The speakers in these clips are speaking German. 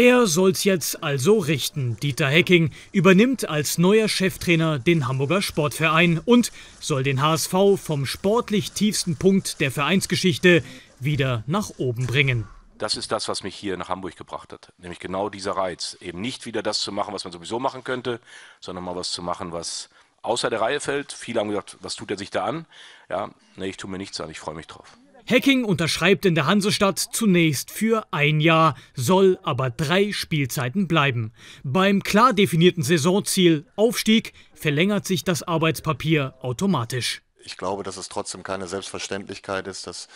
Er soll's jetzt also richten. Dieter Hecking übernimmt als neuer Cheftrainer den Hamburger Sportverein und soll den HSV vom sportlich tiefsten Punkt der Vereinsgeschichte wieder nach oben bringen. Das ist das, was mich hier nach Hamburg gebracht hat. Nämlich genau dieser Reiz. Eben nicht wieder das zu machen, was man sowieso machen könnte, sondern mal was zu machen, was außer der Reihe fällt. Viele haben gesagt, was tut er sich da an? Ja, nee, ich tue mir nichts an, ich freue mich drauf. Hacking unterschreibt in der Hansestadt zunächst für ein Jahr, soll aber drei Spielzeiten bleiben. Beim klar definierten Saisonziel Aufstieg verlängert sich das Arbeitspapier automatisch. Ich glaube, dass es trotzdem keine Selbstverständlichkeit ist, dass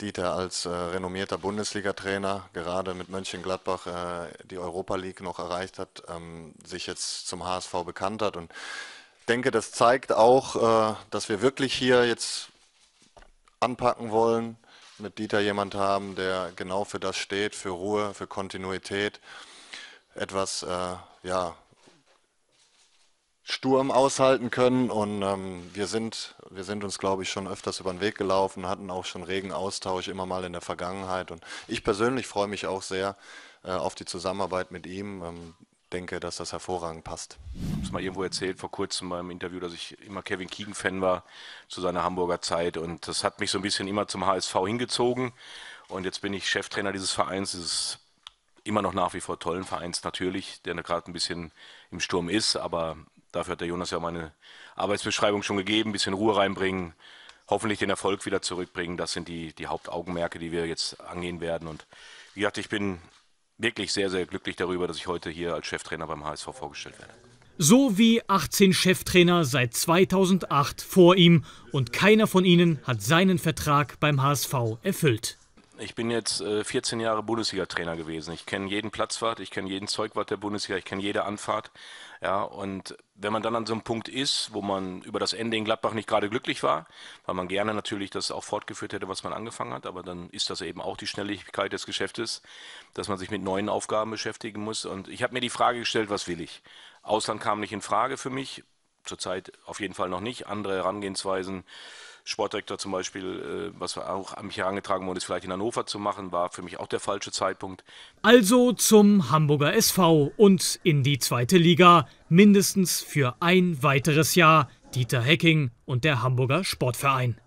Dieter als äh, renommierter Bundesliga-Trainer gerade mit Mönchengladbach äh, die Europa League noch erreicht hat, ähm, sich jetzt zum HSV bekannt hat. Und ich denke, das zeigt auch, äh, dass wir wirklich hier jetzt anpacken wollen, mit Dieter jemand haben, der genau für das steht, für Ruhe, für Kontinuität, etwas äh, ja, Sturm aushalten können. Und ähm, wir, sind, wir sind uns, glaube ich, schon öfters über den Weg gelaufen, hatten auch schon regen Austausch immer mal in der Vergangenheit. Und ich persönlich freue mich auch sehr äh, auf die Zusammenarbeit mit ihm. Ähm, denke, dass das hervorragend passt. Ich habe es mal irgendwo erzählt vor kurzem in meinem Interview, dass ich immer Kevin Keegan-Fan war zu seiner Hamburger Zeit und das hat mich so ein bisschen immer zum HSV hingezogen und jetzt bin ich Cheftrainer dieses Vereins, dieses immer noch nach wie vor tollen Vereins natürlich, der gerade ein bisschen im Sturm ist, aber dafür hat der Jonas ja meine Arbeitsbeschreibung schon gegeben, ein bisschen Ruhe reinbringen, hoffentlich den Erfolg wieder zurückbringen, das sind die, die Hauptaugenmerke, die wir jetzt angehen werden und wie gesagt, ich bin wirklich sehr, sehr glücklich darüber, dass ich heute hier als Cheftrainer beim HSV vorgestellt werde. So wie 18 Cheftrainer seit 2008 vor ihm und keiner von ihnen hat seinen Vertrag beim HSV erfüllt ich bin jetzt äh, 14 Jahre Bundesliga-Trainer gewesen. Ich kenne jeden Platzwart, ich kenne jeden Zeugwart der Bundesliga, ich kenne jede Anfahrt. Ja, und wenn man dann an so einem Punkt ist, wo man über das Ende in Gladbach nicht gerade glücklich war, weil man gerne natürlich das auch fortgeführt hätte, was man angefangen hat, aber dann ist das eben auch die Schnelligkeit des Geschäftes, dass man sich mit neuen Aufgaben beschäftigen muss. Und ich habe mir die Frage gestellt, was will ich? Ausland kam nicht in Frage für mich, zurzeit auf jeden Fall noch nicht. Andere Herangehensweisen Sportdirektor zum Beispiel, äh, was auch hier angetragen wurde, ist, vielleicht in Hannover zu machen, war für mich auch der falsche Zeitpunkt. Also zum Hamburger SV und in die zweite Liga, mindestens für ein weiteres Jahr. Dieter Hecking und der Hamburger Sportverein.